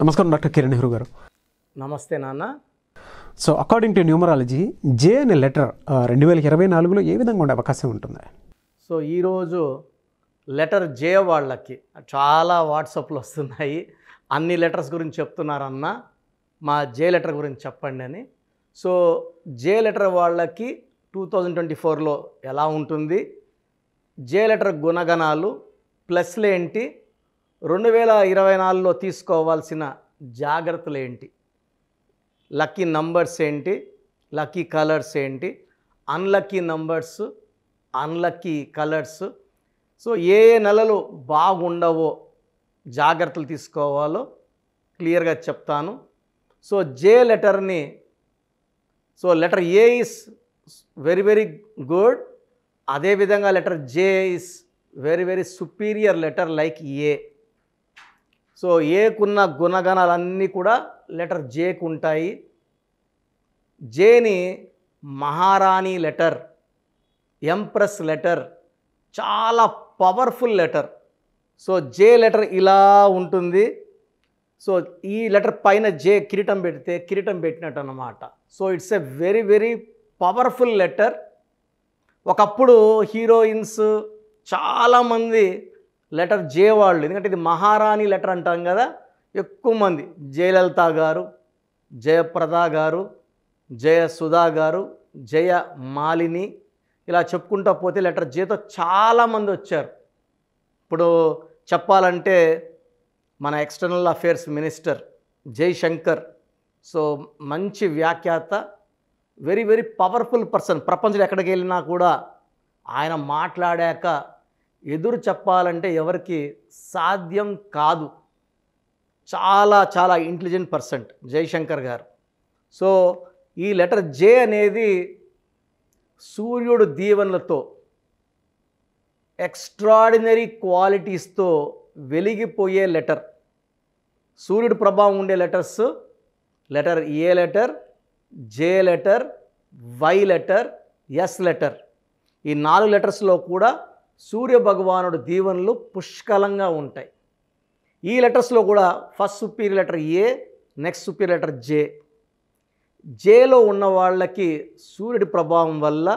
నమస్కారం డాక్టర్ కిరణ్ నెహ్రూ గారు నమస్తే నాన్న so according to numerology J అనే లెటర్ రెండు వేల ఇరవై నాలుగులో ఏ విధంగా ఉండే అవకాశం ఉంటుంది సో ఈరోజు లెటర్ జే వాళ్ళకి చాలా వాట్సాప్లు వస్తున్నాయి అన్ని లెటర్స్ గురించి చెప్తున్నారన్న మా జే లెటర్ గురించి చెప్పండి అని సో జే లెటర్ వాళ్ళకి టూ థౌజండ్ ట్వంటీ ఫోర్లో ఎలా ఉంటుంది జే లెటర్ గుణగణాలు ప్లస్లు ఏంటి రెండు వేల ఇరవై నాలుగులో తీసుకోవాల్సిన జాగ్రత్తలు ఏంటి లక్కీ నంబర్స్ ఏంటి లక్కీ కలర్స్ ఏంటి unlucky numbers unlucky colours so ఏ ఏ నెలలు బాగుండవో జాగ్రత్తలు తీసుకోవాలో క్లియర్గా చెప్తాను సో జే లెటర్ని so letter A is very very good అదేవిధంగా letter J is very very superior letter like A so ఏకున్న గుణగణాలన్నీ కూడా లెటర్ జేకు ఉంటాయి జేని మహారాణి లెటర్ ఎంప్రెస్ లెటర్ చాలా powerful letter so J letter ఇలా ఉంటుంది సో ఈ లెటర్ పైన జే కిరీటం పెడితే కిరీటం పెట్టినట్టు అనమాట so it's a very very powerful letter ఒకప్పుడు హీరోయిన్స్ చాలామంది లెటర్ జే వాళ్ళు ఎందుకంటే ఇది మహారాణి లెటర్ అంటాం కదా ఎక్కువ మంది జయలలిత గారు జయప్రద గారు జయ సుధా గారు జయ మాలిని ఇలా చెప్పుకుంటూ పోతే లెటర్ జేతో చాలామంది వచ్చారు ఇప్పుడు చెప్పాలంటే మన external affairs minister Jaishankar so మంచి వ్యాఖ్యాత వెరీ వెరీ పవర్ఫుల్ పర్సన్ ప్రపంచం ఎక్కడికి వెళ్ళినా కూడా ఆయన మాట్లాడాక ఎదురు చెప్పాలంటే ఎవరికి సాధ్యం కాదు చాలా చాలా ఇంటెలిజెంట్ పర్సెంట్ జయశంకర్ గారు సో ఈ లెటర్ జే అనేది సూర్యుడు దీవెనలతో ఎక్స్ట్రాడినరీ క్వాలిటీస్తో వెలిగిపోయే లెటర్ సూర్యుడు ప్రభావం ఉండే letters letter A letter J letter Y letter S letter ఈ నాలుగు లెటర్స్లో కూడా సూర్యభగవానుడు దీవెనలు పుష్కలంగా ఉంటాయి ఈ లెటర్స్లో కూడా first superior letter A next superior letter J జేలో ఉన్న వాళ్ళకి సూర్యుడి ప్రభావం వల్ల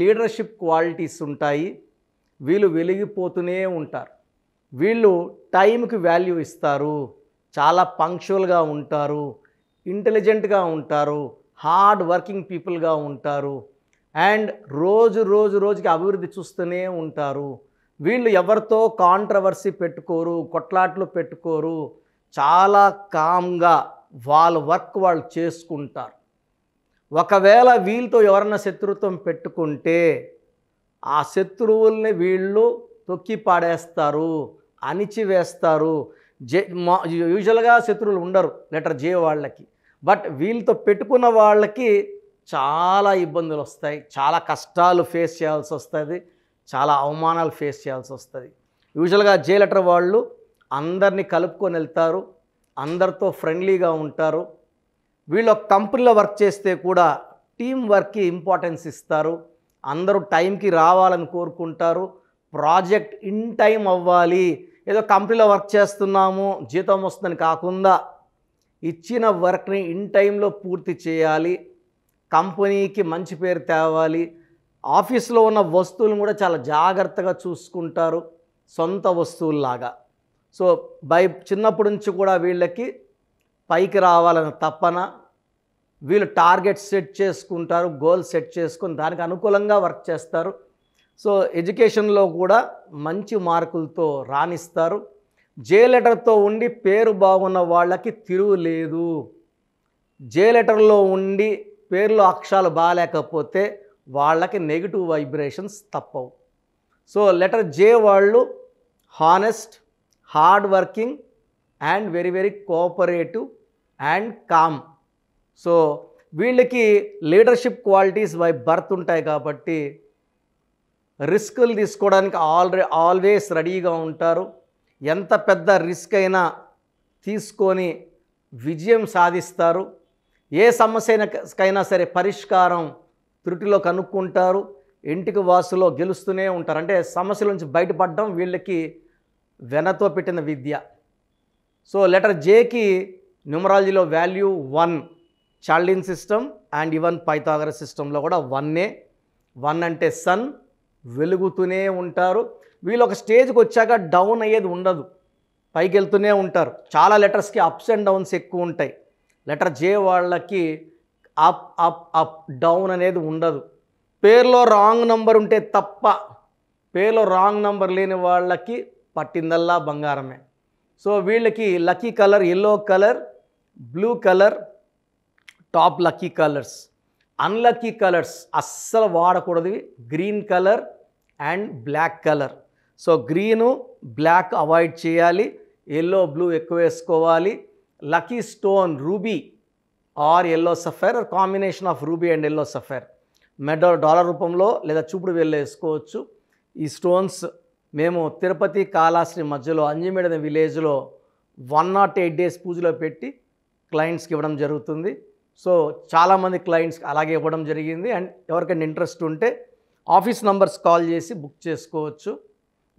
లీడర్షిప్ క్వాలిటీస్ ఉంటాయి వీళ్ళు వెలిగిపోతూనే ఉంటారు వీళ్ళు టైంకి వాల్యూ ఇస్తారు చాలా పంక్చువల్గా ఉంటారు ఇంటెలిజెంట్గా ఉంటారు హార్డ్ వర్కింగ్ పీపుల్గా ఉంటారు అండ్ రోజు రోజు రోజుకి అభివృద్ధి చూస్తూనే ఉంటారు వీళ్ళు ఎవరితో కాంట్రవర్సీ పెట్టుకోరు కొట్లాట్లు పెట్టుకోరు చాలా కామ్గా వాళ్ళ వర్క్ వాళ్ళు చేసుకుంటారు ఒకవేళ వీళ్ళతో ఎవరన్నా శత్రుత్వం పెట్టుకుంటే ఆ శత్రువుల్ని వీళ్ళు తొక్కి పాడేస్తారు అణిచివేస్తారు జే మా యూజువల్గా శత్రువులు ఉండరు లెటర్ జే వాళ్ళకి బట్ వీళ్ళతో పెట్టుకున్న వాళ్ళకి చాలా ఇబ్బందులు వస్తాయి చాలా కష్టాలు ఫేస్ చేయాల్సి వస్తుంది చాలా అవమానాలు ఫేస్ చేయాల్సి వస్తుంది యూజువల్గా జే లెటర్ వాళ్ళు అందరినీ కలుపుకొని వెళ్తారు అందరితో ఫ్రెండ్లీగా ఉంటారు వీళ్ళు ఒక కంపెనీలో వర్క్ చేస్తే కూడా టీం వర్క్కి ఇంపార్టెన్స్ ఇస్తారు అందరూ టైంకి రావాలని కోరుకుంటారు ప్రాజెక్ట్ ఇన్ టైం అవ్వాలి ఏదో కంపెనీలో వర్క్ చేస్తున్నాము జీతం వస్తుందని కాకుండా ఇచ్చిన వర్క్ని ఇన్ టైంలో పూర్తి చేయాలి కంపెనీకి మంచి పేరు తేవాలి ఆఫీస్లో ఉన్న వస్తువులను కూడా చాలా జాగ్రత్తగా చూసుకుంటారు సొంత వస్తువుల్లాగా సో బై చిన్నప్పటి నుంచి కూడా వీళ్ళకి పైకి రావాలని తప్పన వీళ్ళు టార్గెట్ సెట్ చేసుకుంటారు గోల్ సెట్ చేసుకుని దానికి అనుకూలంగా వర్క్ చేస్తారు సో ఎడ్యుకేషన్లో కూడా మంచి మార్కులతో రాణిస్తారు జే లెటర్తో ఉండి పేరు బాగున్న వాళ్ళకి తిరుగు లేదు జే లెటర్లో ఉండి పేర్లో అక్షరాలు బాగాలేకపోతే వాళ్ళకి నెగిటివ్ వైబ్రేషన్స్ తప్పవు సో లెటర్ జే వాళ్ళు honest hard working and very very cooperative and calm so వీళ్ళకి లీడర్షిప్ క్వాలిటీస్ బై బర్త్ ఉంటాయి కాబట్టి రిస్కులు తీసుకోవడానికి ఆల్రెడీ ఆల్వేస్ రెడీగా ఉంటారు ఎంత పెద్ద రిస్క్ అయినా తీసుకొని విజయం సాధిస్తారు ఏ సమస్యకైనా సరే పరిష్కారం త్రుటిలో కనుక్కుంటారు ఇంటికి వాసులో గెలుస్తూనే ఉంటారు అంటే సమస్యల నుంచి బయటపడడం వీళ్ళకి వెనతో పెట్టిన విద్య సో లెటర్ జేకి న్యూమరాలజీలో value one Chaldean system and even Pythagorean సిస్టంలో కూడా వన్నే వన్ అంటే సన్ వెలుగుతూనే ఉంటారు వీళ్ళు ఒక స్టేజ్కి వచ్చాక డౌన్ అయ్యేది ఉండదు పైకి వెళ్తూనే ఉంటారు చాలా లెటర్స్కి అప్స్ అండ్ డౌన్స్ ఎక్కువ ఉంటాయి లెటర్ జే వాళ్ళకి అప్ అప్ అప్ డౌన్ అనేది ఉండదు పేర్లో రాంగ్ నంబర్ ఉంటే తప్ప పేర్లో రాంగ్ నంబర్ లేని వాళ్ళకి పట్టిందల్లా బంగారమే సో వీళ్ళకి lucky colour yellow colour blue colour top lucky colours unlucky colours అస్సలు వాడకూడదు green colour and black colour so green black avoid చేయాలి ఎల్లో బ్లూ ఎక్కువ వేసుకోవాలి lucky stone ruby or yellow sapphire or combination of ruby and yellow sapphire medal dollar రూపంలో లేదా చూపుడు వెళ్ళ వేసుకోవచ్చు ఈ స్టోన్స్ మేము తిరుపతి కాళాశ్రీ మధ్యలో అంజిమేడ విలేజ్లో వన్ నాట్ ఎయిట్ డేస్ పూజలో పెట్టి క్లయింట్స్కి ఇవ్వడం జరుగుతుంది సో చాలామంది క్లయింట్స్కి అలాగే ఇవ్వడం జరిగింది అండ్ ఎవరికైనా ఇంట్రెస్ట్ ఉంటే ఆఫీస్ నంబర్స్ కాల్ చేసి బుక్ చేసుకోవచ్చు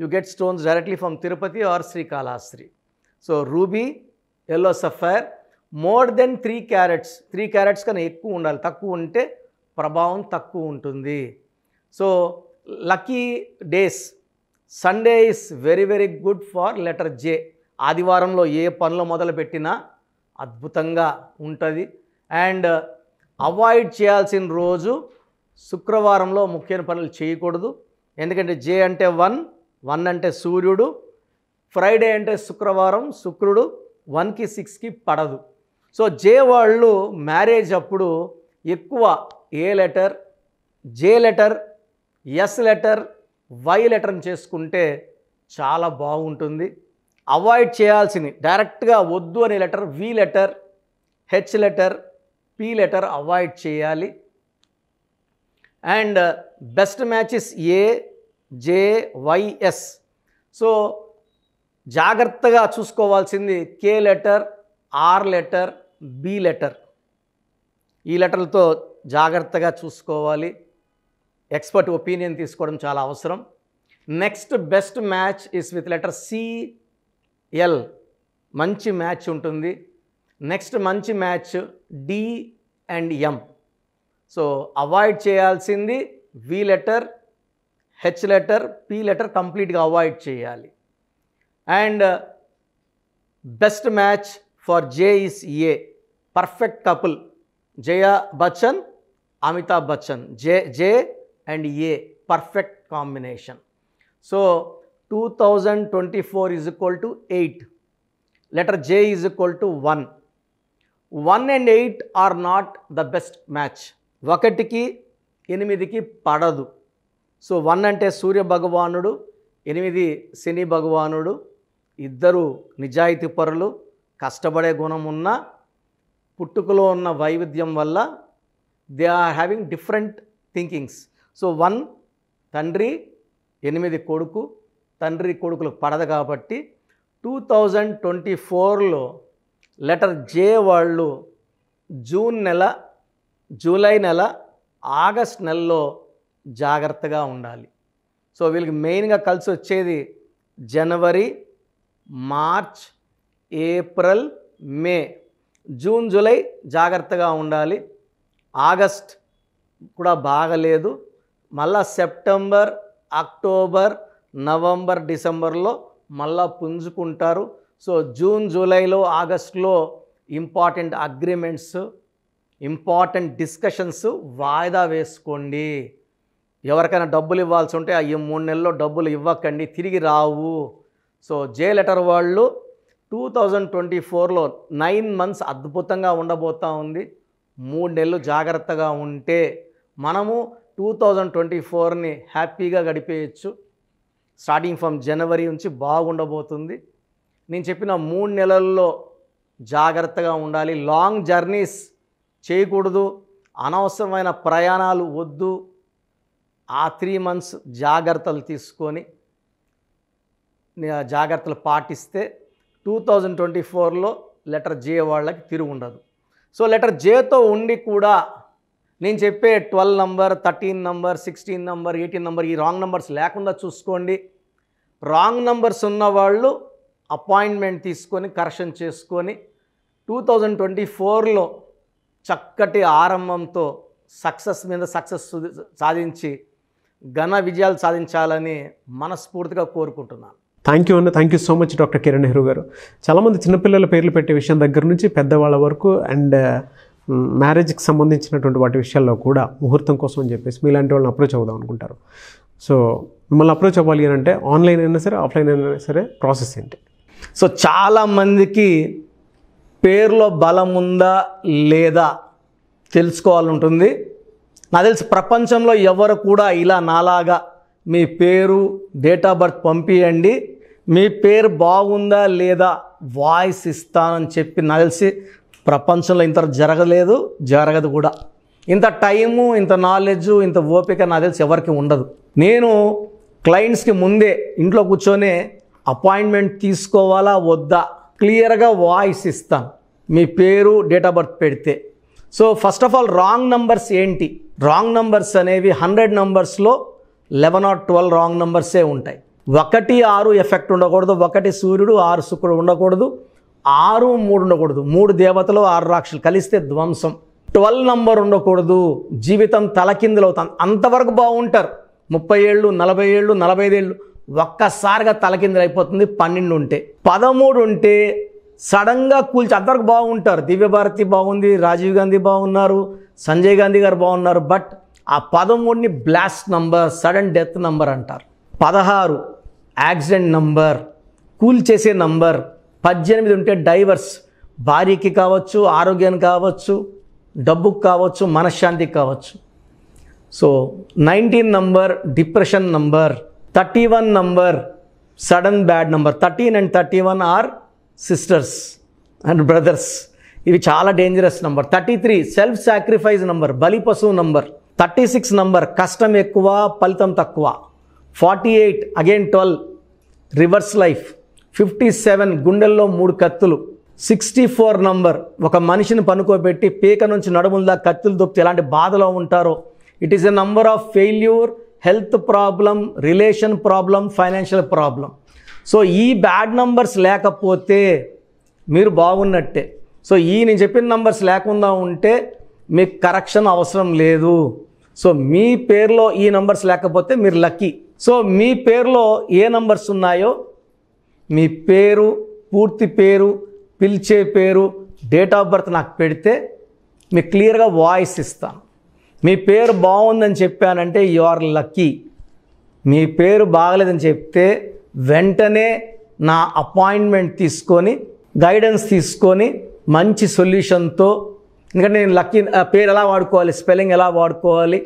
you get stones directly from Tirupati or Srikalahasti so ruby yellow sapphire more than three carats three carats కన్నా ఎక్కువ ఉండాలి తక్కువ ఉంటే ప్రభావం తక్కువ ఉంటుంది so lucky days Sunday is very very good for letter J ఆదివారంలో ఏ పనులు మొదలుపెట్టినా అద్భుతంగా ఉంటుంది అండ్ అవాయిడ్ చేయాల్సిన రోజు శుక్రవారంలో ముఖ్యమైన పనులు చేయకూడదు ఎందుకంటే జే అంటే వన్ వన్ అంటే సూర్యుడు ఫ్రైడే అంటే శుక్రవారం శుక్రుడు వన్కి సిక్స్కి పడదు సో జే వాళ్ళు మ్యారేజ్ అప్పుడు ఎక్కువ A letter J letter S letter Y లెటర్ని చేసుకుంటే చాలా బాగుంటుంది అవాయిడ్ చేయాల్సింది డైరెక్ట్గా వద్దు అనే letter V letter H letter P letter avoid చేయాలి and best matches A J Y S so జాగ్రత్తగా చూసుకోవాల్సింది K letter R letter B letter E లెటర్లతో జాగ్రత్తగా చూసుకోవాలి ఎక్స్పర్ట్ ఒపీనియన్ తీసుకోవడం చాలా అవసరం next best match is with letter C L మంచి మ్యాచ్ ఉంటుంది నెక్స్ట్ మంచి match D and M so avoid చేయాల్సింది V letter H letter P letter కంప్లీట్గా అవాయిడ్ చేయాలి and best match for J is A perfect couple Jaya Bachchan Amitabh Bachchan J J and A perfect combination so two thousand twenty four is equal to eight letter J is equal to one one and eight are not the best match ఒకటికి ఎనిమిదికి పడదు so one అంటే సూర్య భగవానుడు ఎనిమిది శని భగవానుడు ఇద్దరు నిజాయితీ పరులు కష్టపడే గుణం ఉన్న పుట్టుకలో ఉన్న వైవిధ్యం వల్ల they are having different thinkings so one తండ్రి ఎనిమిది కొడుకు తండ్రి కొడుకులు పడదు కాబట్టి టూ థౌజండ్ ట్వంటీ ఫోర్లో లెటర్ జే వాళ్ళు జూన్ నెల జూలై నెల ఆగస్ట్ నెలలో జాగ్రత్తగా ఉండాలి సో వీళ్ళకి మెయిన్గా కలిసి వచ్చేది జనవరి March April May June July జాగ్రత్తగా ఉండాలి ఆగస్ట్ కూడా బాగలేదు మళ్ళా సెప్టెంబర్ అక్టోబర్ నవంబర్ డిసెంబర్లో మళ్ళా పుంజుకుంటారు సో జూన్ జూలైలో ఆగస్ట్లో ఇంపార్టెంట్ అగ్రిమెంట్స్ ఇంపార్టెంట్ డిస్కషన్స్ వాయిదా వేసుకోండి ఎవరికైనా డబ్బులు ఇవ్వాల్సి ఉంటే ఈ మూడు నెలల్లో డబ్బులు ఇవ్వకండి తిరిగి రావు సో జే లెటర్ వాళ్ళు టూ థౌజండ్ ట్వంటీ ఫోర్లో నైన్ మంత్స్ అద్భుతంగా ఉండబోతూ ఉంది మూడు నెలలు జాగ్రత్తగా ఉంటే మనము టూ థౌజండ్ ట్వంటీ ఫోర్ని హ్యాపీగా గడిపేయచ్చు స్టార్టింగ్ ఫ్రమ్ జనవరి నుంచి బాగుండబోతుంది నేను చెప్పిన మూడు నెలల్లో జాగ్రత్తగా ఉండాలి లాంగ్ జర్నీస్ చేయకూడదు అనవసరమైన ప్రయాణాలు వద్దు ఆ త్రీ మంత్స్ జాగ్రత్తలు తీసుకొని జాగ్రత్తలు పాటిస్తే టూ థౌజండ్ ట్వంటీ ఫోర్లో లెటర్ జే వాళ్ళకి తిరుగు ఉండదు సో లెటర్ జేతో ఉండి కూడా నేను చెప్పే twelve number thirteen number sixteen number eighteen number ఈ రాంగ్ నంబర్స్ లేకుండా చూసుకోండి రాంగ్ నంబర్స్ ఉన్నవాళ్ళు అపాయింట్మెంట్ తీసుకొని కరెక్షన్ చేసుకొని టూ థౌజండ్ ట్వంటీ ఫోర్లో చక్కటి ఆరంభంతో సక్సెస్ మీద సక్సెస్ సాధించి ఘన విజయాలు సాధించాలని మనస్ఫూర్తిగా కోరుకుంటున్నాను థ్యాంక్ యూ అన్న thank you so much doctor Kiran Nehru garu చాలామంది చిన్నపిల్లల పేర్లు పెట్టే విషయం దగ్గర నుంచి పెద్దవాళ్ళ వరకు అండ్ uh, మ్యారేజ్కి సంబంధించినటువంటి వాటి విషయాల్లో కూడా ముహూర్తం కోసం అని చెప్పేసి మీలాంటి వాళ్ళని అప్రోచ్ అవుదాం అనుకుంటారు సో మిమ్మల్ని అప్రోచ్ అవ్వాలి అని అంటే ఆన్లైన్ అయినా సరే ఆఫ్లైన్ అయినా సరే ప్రాసెస్ ఏంటి సో చాలామందికి పేర్లో బలం ఉందా లేదా తెలుసుకోవాలంటుంది నాకు తెలిసి ప్రపంచంలో ఎవరు కూడా ఇలా నాలాగా మీ పేరు డేట్ ఆఫ్ బర్త్ పంపియండి మీ పేరు బాగుందా లేదా వాయిస్ ఇస్తానని చెప్పి నలిసి ప్రపంచంలో ఇంత జరగలేదు జరగదు కూడా ఇంత టైము ఇంత నాలెడ్జ్ ఇంత ఓపిక నాకు తెలిసి ఎవరికి ఉండదు నేను క్లయింట్స్కి ముందే ఇంట్లో కూర్చొని అపాయింట్మెంట్ తీసుకోవాలా వద్దా క్లియర్గా వాయిస్ ఇస్తాను మీ పేరు డేట్ ఆఫ్ బర్త్ పెడితే so first of all wrong numbers ఏంటి రాంగ్ నంబర్స్ అనేవి హండ్రెడ్ నంబర్స్లో లెవెన్ ఆర్ ట్వెల్వ్ రాంగ్ నెంబర్సే ఉంటాయి ఒకటి ఆరు ఎఫెక్ట్ ఉండకూడదు ఒకటి సూర్యుడు ఆరు శుక్రుడు ఉండకూడదు ఆరు మూడు ఉండకూడదు మూడు దేవతలు ఆరు రాక్షలు కలిస్తే ధ్వంసం ట్వెల్వ్ నంబర్ ఉండకూడదు జీవితం తలకిందులవుతుంది అంతవరకు బాగుంటారు ముప్పై ఏళ్ళు నలభై ఏళ్ళు నలభై ఐదేళ్ళు ఒక్కసారిగా అయిపోతుంది పన్నెండు ఉంటే పదమూడు ఉంటే సడన్గా కూల్చి అందరికి బాగుంటారు దివ్యభారతి బాగుంది రాజీవ్ గాంధీ బాగున్నారు సంజయ్ గాంధీ గారు బాగున్నారు బట్ ఆ పదమూడుని blast number sudden death number అంటారు పదహారు యాక్సిడెంట్ నంబర్ కూల్ చేసే నంబర్ పద్దెనిమిది ఉంటే డైవర్స్ భార్యకి కావచ్చు ఆరోగ్యానికి కావచ్చు డబ్బుకు కావచ్చు మనశ్శాంతికి కావచ్చు so nineteen number depression number thirty one number sudden bad number thirteen and thirty one or sisters and brothers ఇవి చాలా dangerous number thirty three self sacrifice number బలి పశువు నంబర్ థర్టీ సిక్స్ నంబర్ కష్టం ఎక్కువ ఫలితం తక్కువ forty eight again twelve reverse life fifty seven గుండెల్లో మూడు కత్తులు సిక్స్టీ ఫోర్ నంబర్ ఒక మనిషిని పనుకోబెట్టి పీక నుంచి నడుముల దాకా కత్తులు దొప్పితే ఎలాంటి బాధలో ఉంటారో it is a number of failure health problem relation problem financial problem so ఈ బ్యాడ్ నంబర్స్ లేకపోతే మీరు బాగున్నట్టే సో ఈ నేను చెప్పిన నంబర్స్ లేకుండా ఉంటే మీకు కరెక్షన్ అవసరం లేదు సో మీ పేరులో ఈ నంబర్స్ లేకపోతే మీరు లక్కీ సో మీ పేరులో ఏ నంబర్స్ ఉన్నాయో మీ పేరు పూర్తి పేరు పిలిచే పేరు డేట్ ఆఫ్ బర్త్ నాకు పెడితే మీకు క్లియర్గా వాయిస్ ఇస్తాను మీ పేరు బాగుందని చెప్పానంటే యు ఆర్ లక్కీ మీ పేరు బాగలేదని చెప్తే వెంటనే నా అపాయింట్మెంట్ తీసుకొని గైడెన్స్ తీసుకొని మంచి సొల్యూషన్తో ఎందుకంటే నేను లక్కీ పేరు ఎలా వాడుకోవాలి స్పెల్లింగ్ ఎలా వాడుకోవాలి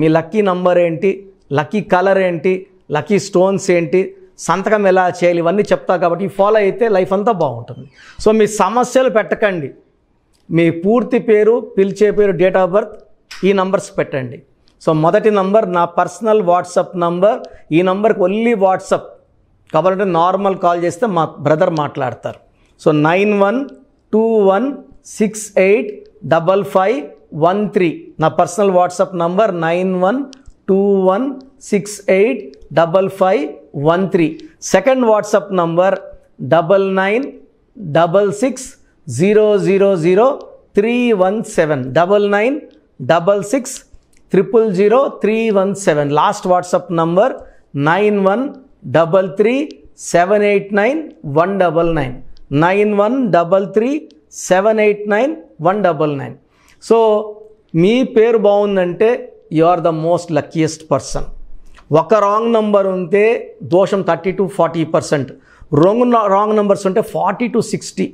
మీ లక్కీ నంబర్ ఏంటి లక్కీ కలర్ ఏంటి లక్కీ స్టోన్స్ ఏంటి సంతకం ఎలా చేయాలి ఇవన్నీ చెప్తా కాబట్టి ఫాలో అయితే లైఫ్ అంతా బాగుంటుంది సో మీ సమస్యలు పెట్టకండి మీ పూర్తి పేరు పిలిచే పేరు డేట్ ఆఫ్ బర్త్ ఈ నంబర్స్ పెట్టండి సో మొదటి నంబర్ నా పర్సనల్ వాట్సాప్ నంబర్ ఈ నంబర్కి ఓన్లీ వాట్సాప్ కాబట్టి నార్మల్ కాల్ చేస్తే మా బ్రదర్ మాట్లాడతారు so nine one two one six eight double five one three ना personal WhatsApp number nine one two one six eight double five one three second WhatsApp number double nine double six zero zero zero three one seven double nine double six triple zero three one seven last WhatsApp number nine one double three seven eight nine one double nine nine one double three seven eight nine one double nine so మీ పేరు బాగుందంటే you are the most luckiest person ఒక wrong number ఉంటే దోషం thirty to forty percent wrong wrong numbers ఉంటే forty to sixty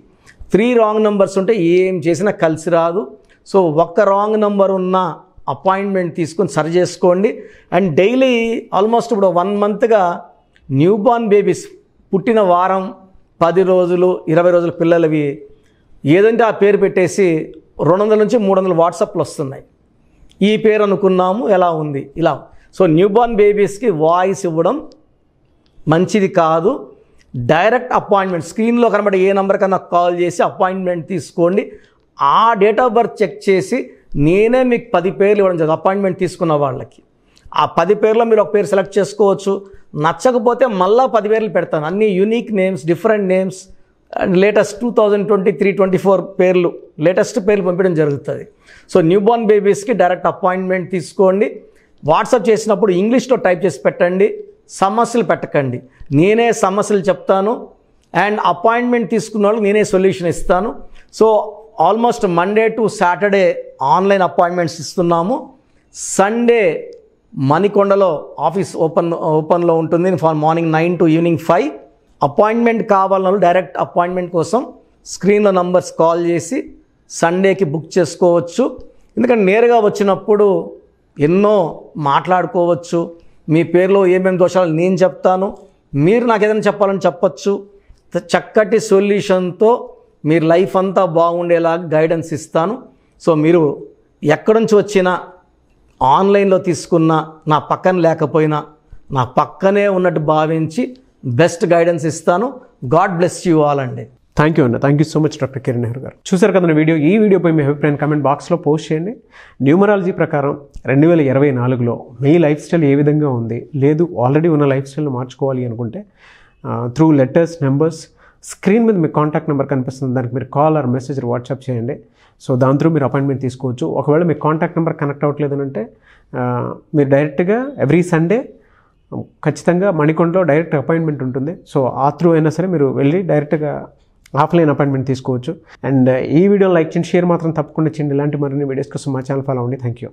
three wrong numbers ఉంటే ఏం చేసినా కలిసి రాదు సో ఒక్క రాంగ్ నంబర్ ఉన్న అపాయింట్మెంట్ తీసుకొని సరి చేసుకోండి అండ్ డైలీ ఆల్మోస్ట్ ఇప్పుడు వన్ మంత్గా న్యూబార్న్ బేబీస్ పుట్టిన వారం పది రోజులు ఇరవై రోజుల పిల్లలవి ఏదంటే ఆ పేరు పెట్టేసి రెండు వందల నుంచి మూడు వందల వాట్సాప్లు వస్తున్నాయి ఈ పేరు అనుకున్నాము ఎలా ఉంది ఇలా సో న్యూబార్న్ బేబీస్కి వాయిస్ ఇవ్వడం మంచిది కాదు డైరెక్ట్ అపాయింట్మెంట్ స్క్రీన్లో కనబడే ఏ నెంబర్ కన్నా కాల్ చేసి అపాయింట్మెంట్ తీసుకోండి ఆ డేట్ ఆఫ్ బర్త్ చెక్ చేసి నేనే మీకు పది పేర్లు ఇవ్వడం జరుగుతుంది అపాయింట్మెంట్ తీసుకున్న వాళ్ళకి ఆ పది పేర్లో మీరు ఒక పేరు సెలెక్ట్ చేసుకోవచ్చు నచ్చకపోతే మళ్ళీ పది పేర్లు పెడతాను అన్ని unique names different names and latest two thousand twenty three twenty four పేర్లు లేటెస్ట్ పేర్లు పంపించడం జరుగుతుంది సో న్యూ బేబీస్కి డైరెక్ట్ అపాయింట్మెంట్ తీసుకోండి వాట్సాప్ చేసినప్పుడు ఇంగ్లీష్లో టైప్ చేసి పెట్టండి సమస్యలు పెట్టకండి నేనే సమస్యలు చెప్తాను అండ్ అపాయింట్మెంట్ తీసుకున్న వాళ్ళకి నేనే సొల్యూషన్ ఇస్తాను so almost Monday to Saturday online appointments ఇస్తున్నాము సండే మణికొండలో ఆఫీస్ ఓపెన్ ఓపెన్లో ఉంటుంది for morning nine to evening five appointment కావాలన్నా డైరెక్ట్ అపాయింట్మెంట్ కోసం స్క్రీన్లో నంబర్స్ కాల్ చేసి సండేకి బుక్ చేసుకోవచ్చు ఎందుకంటే నేరుగా వచ్చినప్పుడు ఎన్నో మాట్లాడుకోవచ్చు మీ పేరులో ఏమేమి దోషాలు నేను చెప్తాను మీరు నాకు ఏదైనా చెప్పాలని చెప్పచ్చు చక్కటి సొల్యూషన్తో మీరు లైఫ్ అంతా బాగుండేలా గైడెన్స్ ఇస్తాను సో మీరు ఎక్కడి నుంచి వచ్చినా ఆన్లైన్లో తీసుకున్న నా పక్కన లేకపోయినా నా పక్కనే ఉన్నట్టు భావించి బెస్ట్ గైడెన్స్ ఇస్తాను గాడ్ బ్లెస్ యూ ఆల్ అండి థ్యాంక్ యూ అండి thank you so much doctor Kiran Nehru garu చూశారు కదా వీడియో ఈ వీడియోపై మీ అభిప్రాయం కమెంట్ బాక్స్లో పోస్ట్ చేయండి న్యూమరాలజీ ప్రకారం రెండు వేల ఇరవై నాలుగులో మీ లైఫ్ స్టైల్ ఏ విధంగా ఉంది లేదు ఆల్రెడీ ఉన్న లైఫ్ స్టైల్ని మార్చుకోవాలి అనుకుంటే త్రూ లెటర్స్ నెంబర్స్ స్క్రీన్ మీద మీ కాంటాక్ట్ నెంబర్ కనిపిస్తుంది దానికి మీరు కాల్ ఆర్ మెసేజ్ వాట్సాప్ చేయండి సో దాని త్రూ మీరు అపాయింట్మెంట్ తీసుకోవచ్చు ఒకవేళ మీ కాంటాక్ట్ నెంబర్ కనెక్ట్ అవ్వట్లేదు అంటే మీరు డైరెక్ట్గా ఎవ్రీ సండే ఖచ్చితంగా మణికొండలో డైరెక్ట్ అపాయింట్మెంట్ ఉంటుంది సో ఆ త్రూ అయినా సరే మీరు వెళ్ళి డైరెక్ట్గా ఆఫ్లైన్ అపాయింట్మెంట్ తీసుకోవచ్చు అండ్ ఈ వీడియో లైక్ చేయండి షేర్ మాత్రం తప్పకుండా చేయండి ఇలాంటి మరిన్ని వీడియోస్ కోసం మా ఛానల్ ఫాలో అవ్వండి థ్యాంక్ యూ